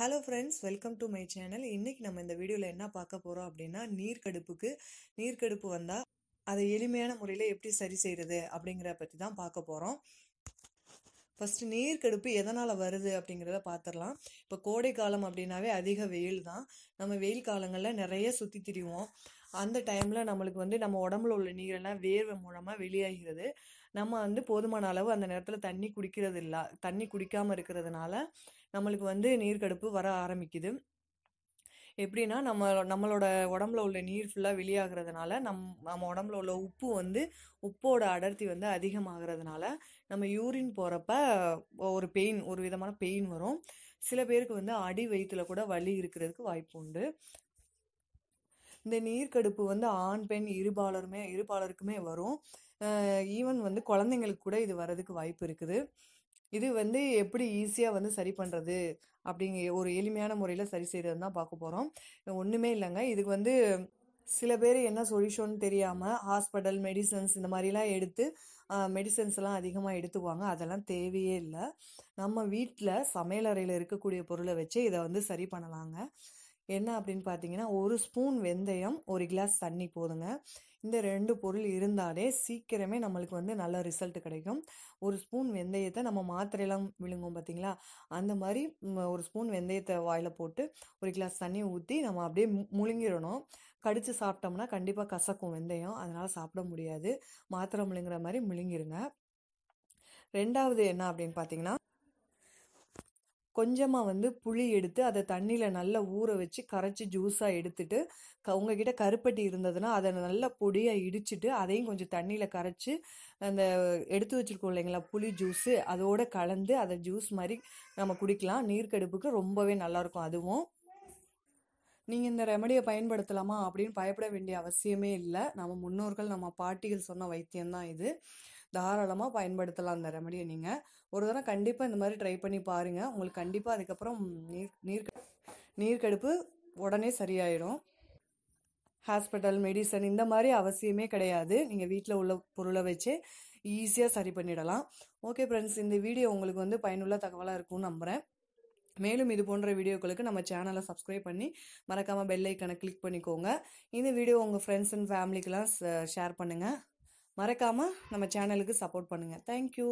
hello friends welcome to my channel இன்றைக்கி நம்ம இந்த வீடியோவில் என்ன பார்க்க போகிறோம் அப்படின்னா நீர்க்கடுப்புக்கு நீர்க்கடுப்பு வந்தால் அதை எளிமையான முறையில் எப்படி சரி செய்கிறது அப்படிங்கிற பற்றி தான் பார்க்க போகிறோம் ஃபஸ்ட்டு நீர்க்கடுப்பு எதனால் வருது அப்படிங்கிறத பார்த்துடலாம் இப்போ கோடை காலம் அப்படின்னாவே அதிக வெயில் தான் நம்ம வெயில் காலங்களில் நிறைய சுற்றி திரிவோம் அந்த டைமில் நம்மளுக்கு வந்து நம்ம உடம்புல உள்ள நீரெல்லாம் வேர்வை மூலமாக வெளியாகிறது நம்ம வந்து போதுமான அளவு அந்த நேரத்தில் தண்ணி குடிக்கிறது இல்லை தண்ணி குடிக்காமல் இருக்கிறதுனால நம்மளுக்கு வந்து நீர்க்கடுப்பு வர ஆரம்பிக்குது எப்படின்னா நம்ம நம்மளோட உடம்புல உள்ள நீர் ஃபுல்லாக வெளியாகிறதுனால நம் நம்ம உடம்புல உள்ள உப்பு வந்து உப்போட அடர்த்தி வந்து அதிகமாகிறதுனால நம்ம யூரின் போகிறப்ப ஒரு பெயின் ஒரு விதமான பெயின் வரும் சில பேருக்கு வந்து அடி வயிற்றுல கூட வலி இருக்கிறதுக்கு வாய்ப்பு உண்டு இந்த நீர்க்கடுப்பு வந்து ஆண் பெண் இருபாலருமே இருபாலருக்குமே வரும் ஈவன் வந்து குழந்தைங்களுக்கு கூட இது வர்றதுக்கு வாய்ப்பு இருக்குது இது வந்து எப்படி ஈஸியாக வந்து சரி பண்ணுறது அப்படிங்க ஒரு எளிமையான முறையில் சரி செய்கிறது தான் பார்க்க போகிறோம் ஒன்றுமே இல்லைங்க இதுக்கு வந்து சில பேர் என்ன சொல்யூஷன் தெரியாமல் ஹாஸ்பிட்டல் மெடிசன்ஸ் இந்த மாதிரிலாம் எடுத்து மெடிசன்ஸ்லாம் அதிகமாக எடுத்துக்குவாங்க அதெல்லாம் தேவையே இல்லை நம்ம வீட்டில் சமையலறையில் இருக்கக்கூடிய பொருளை வச்சு இதை வந்து சரி பண்ணலாங்க என்ன அப்படின்னு பார்த்தீங்கன்னா ஒரு ஸ்பூன் வெந்தயம் ஒரு கிளாஸ் தண்ணி போதுங்க இந்த ரெண்டு பொருள் இருந்தாலே சீக்கிரமே நம்மளுக்கு வந்து நல்ல ரிசல்ட் கிடைக்கும் ஒரு ஸ்பூன் வெந்தயத்தை நம்ம மாத்திரையெல்லாம் விழுங்கும் பார்த்தீங்களா அந்த மாதிரி ஒரு ஸ்பூன் வெந்தயத்தை வாயில் போட்டு ஒரு கிளாஸ் தண்ணி ஊற்றி நம்ம அப்படியே முழுங்கிடணும் கடித்து சாப்பிட்டோம்னா கண்டிப்பாக கசக்கும் வெந்தயம் அதனால் சாப்பிட முடியாது மாத்திரை முழுங்குற மாதிரி முழுங்கிருங்க ரெண்டாவது என்ன அப்படின்னு பார்த்தீங்கன்னா கொஞ்சமாக வந்து புளி எடுத்து அதை தண்ணியில் நல்லா ஊற வச்சு கரைச்சி ஜூஸாக எடுத்துட்டு க உங்ககிட்ட கருப்பட்டி இருந்ததுன்னா அதை நல்லா பொடியாக இடிச்சிட்டு அதையும் கொஞ்சம் தண்ணியில் கரைச்சி அந்த எடுத்து வச்சுருக்கோம் இல்லைங்களா புளி ஜூஸு அதோடு கலந்து அதை ஜூஸ் மாதிரி நம்ம குடிக்கலாம் நீர்க்கடுப்புக்கு ரொம்பவே நல்லாயிருக்கும் அதுவும் நீங்கள் இந்த ரெமடியை பயன்படுத்தலாமா அப்படின்னு பயப்பட வேண்டிய அவசியமே இல்லை நம்ம முன்னோர்கள் நம்ம பாட்டிகள் சொன்ன வைத்தியம்தான் இது தாராளமாக பயன்படுத்தலாம் அந்த ரெமடியை நீங்கள் ஒரு தடவை கண்டிப்பாக இந்த மாதிரி ட்ரை பண்ணி பாருங்கள் உங்களுக்கு கண்டிப்பாக அதுக்கப்புறம் நீர் நீர் நீர்க்கடுப்பு உடனே சரியாயிடும் ஹாஸ்பிட்டல் மெடிசன் இந்த மாதிரி அவசியமே கிடையாது நீங்கள் வீட்டில் உள்ள பொருளை வச்சு ஈஸியாக சரி பண்ணிடலாம் ஓகே ஃப்ரெண்ட்ஸ் இந்த வீடியோ உங்களுக்கு வந்து பயனுள்ள தகவலாக இருக்கும்னு நம்புகிறேன் மேலும் இது போன்ற வீடியோக்களுக்கு நம்ம சேனலை சப்ஸ்கிரைப் பண்ணி மறக்காமல் பெல் ஐக்கனை கிளிக் பண்ணிக்கோங்க இந்த வீடியோ உங்கள் ஃப்ரெண்ட்ஸ் அண்ட் ஃபேமிலிக்கெலாம் ஷேர் பண்ணுங்கள் மறக்காமல் நம்ம சேனலுக்கு சப்போர்ட் பண்ணுங்கள் தேங்க்யூ